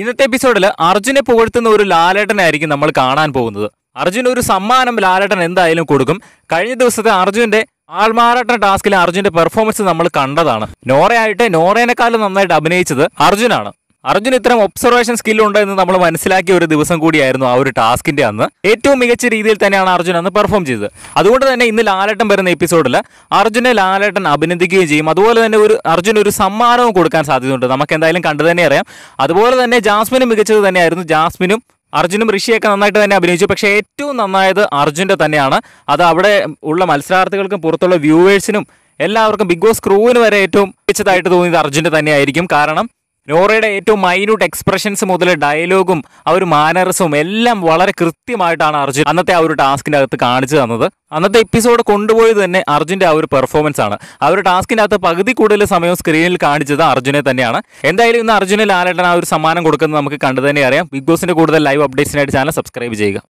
ഇന്നത്തെ എപ്പിസോഡിൽ അർജുനെ പുകഴ്ത്തുന്ന ഒരു ലാലേട്ടനായിരിക്കും നമ്മൾ കാണാൻ പോകുന്നത് അർജുൻ ഒരു സമ്മാനം ലാലേട്ടൻ എന്തായാലും കൊടുക്കും കഴിഞ്ഞ ദിവസത്തെ അർജുന്റെ ആൾമാറാട്ട ടാസ്കിലെ അർജുന്റെ പെർഫോമൻസ് നമ്മൾ കണ്ടതാണ് നോറയായിട്ട് നോറേനെക്കാളും നന്നായിട്ട് അഭിനയിച്ചത് അർജുനാണ് അർജുൻ ഇത്തരം ഒബ്സർവേഷൻ സ്കില്ലുണ്ട് എന്ന് നമ്മൾ മനസ്സിലാക്കിയ ഒരു ദിവസം കൂടിയായിരുന്നു ആ ഒരു ടാസ്കിന്റെ അന്ന് ഏറ്റവും മികച്ച രീതിയിൽ തന്നെയാണ് അർജുൻ അന്ന് പെർഫോം ചെയ്തത് അതുകൊണ്ട് തന്നെ ഇന്ന് ലാലേട്ടൻ വരുന്ന എപ്പിസോഡിൽ അർജുനെ ലാലേട്ടൻ അഭിനന്ദിക്കുകയും ചെയ്യും അതുപോലെ തന്നെ ഒരു അർജുൻ ഒരു സമ്മാനവും കൊടുക്കാൻ സാധ്യതയുണ്ട് നമുക്ക് എന്തായാലും കണ്ടു തന്നെ അറിയാം അതുപോലെ തന്നെ ജാസ്മിനും മികച്ചത് തന്നെയായിരുന്നു ജാസ്മിനും അർജുനും ഋഷിയൊക്കെ നന്നായിട്ട് തന്നെ അഭിനയിച്ചു പക്ഷേ ഏറ്റവും നന്നായത് അർജുൻ്റെ തന്നെയാണ് അത് അവിടെ ഉള്ള മത്സരാർത്ഥികൾക്കും പുറത്തുള്ള വ്യൂവേഴ്സിനും എല്ലാവർക്കും ബിഗ് ബോസ് ക്രൂവിന് വരെ ഏറ്റവും മികച്ചതായിട്ട് തോന്നിയത് അർജുൻ്റെ തന്നെയായിരിക്കും കാരണം നോറയുടെ ഏറ്റവും മൈന്യൂട്ട് എക്സ്പ്രഷൻസ് മുതൽ ഡയലോഗും ആ ഒരു മാനറസും എല്ലാം വളരെ കൃത്യമായിട്ടാണ് അർജുൻ അന്നത്തെ ആ ഒരു ടാസ്കിന്റെ അകത്ത് കാണിച്ചു തന്നത് അന്നത്തെ എപ്പിസോഡ് കൊണ്ടുപോയത് തന്നെ അർജുന്റെ ആ ഒരു പെർഫോമൻസ് ആണ് ആ ഒരു ടാസ്കിന്റെ അകത്ത് പകുതി കൂടുതൽ സമയം സ്ക്രീനിൽ കാണിച്ചത് അർജുനെ തന്നെയാണ് എന്തായാലും ഇന്ന് അർജുനെ ലാലേട്ടൻ ആ ഒരു സമ്മാനം കൊടുക്കുന്നത് നമുക്ക് കണ്ടു തന്നെ അറിയാം ബിഗ് ബോസിന്റെ കൂടുതൽ ലൈവ് അപ്ഡേറ്റ്സിനായിട്ട് ചാനൽ സബ്സ്ക്രൈബ് ചെയ്യുക